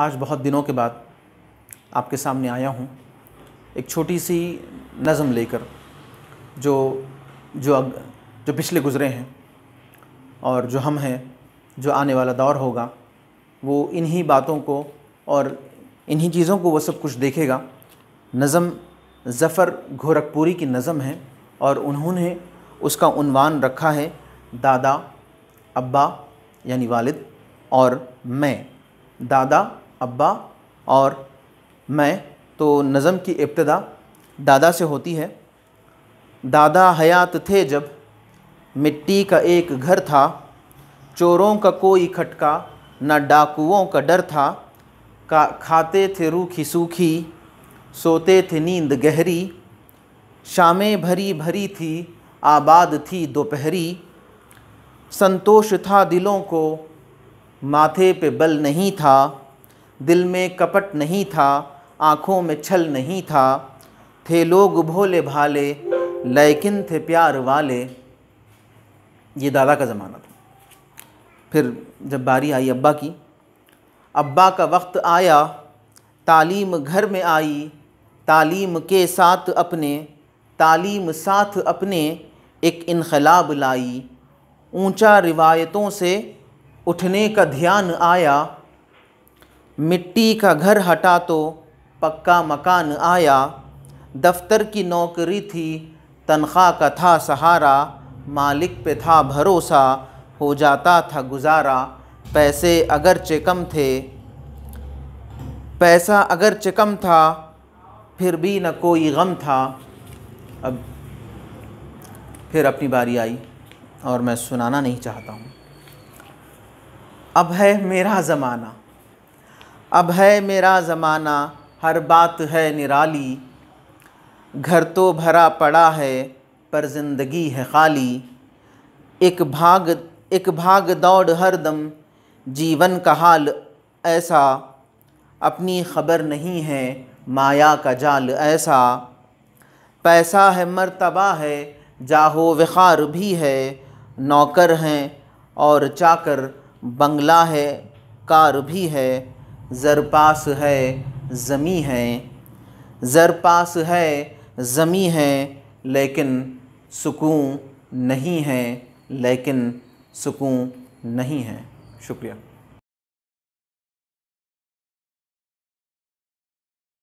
आज बहुत दिनों के बाद आपके सामने आया हूँ एक छोटी सी नज़म लेकर जो जो अग, जो पिछले गुज़रे हैं और जो हम हैं जो आने वाला दौर होगा वो इन्हीं बातों को और इन्हीं चीज़ों को वो सब कुछ देखेगा नज़म ज़फ़र घोरखपुरी की नज़म है और उन्होंने उसका उनवान रखा है दादा अब्बा यानी वालिद और मैं दादा अब्बा और मैं तो नज़म की इब्तदा दादा से होती है दादा हयात थे जब मिट्टी का एक घर था चोरों का कोई खटका न डाकुओं का डर था का खाते थे रूखी सूखी सोते थे नींद गहरी शामें भरी भरी थी आबाद थी दोपहरी संतोष था दिलों को माथे पे बल नहीं था दिल में कपट नहीं था आँखों में छल नहीं था थे लोग भोले भाले लेकिन थे प्यार वाले ये दादा का ज़माना था फिर जब बारी आई अब्बा की अब्बा का वक्त आया तालीम घर में आई तालीम के साथ अपने तालीम साथ अपने एक इनकलाब लाई ऊंचा रिवायतों से उठने का ध्यान आया मिट्टी का घर हटा तो पक्का मकान आया दफ्तर की नौकरी थी तनख्वाह का था सहारा मालिक पे था भरोसा हो जाता था गुजारा पैसे अगर चेकम थे पैसा अगर चेकम था फिर भी न कोई गम था अब फिर अपनी बारी आई और मैं सुनाना नहीं चाहता हूँ अब है मेरा ज़माना अब है मेरा ज़माना हर बात है निराली घर तो भरा पड़ा है पर ज़िंदगी है खाली एक भाग एक भाग दौड़ हर दम जीवन का हाल ऐसा अपनी खबर नहीं है माया का जाल ऐसा पैसा है मरतबा है जाहो वखार भी है नौकर हैं और चाकर बंगला है कार भी है ज़रपास है ज़मी है ज़रपास है ज़मी है लेकिन सुकून नहीं है लेकिन सुकून नहीं है शुक्रिया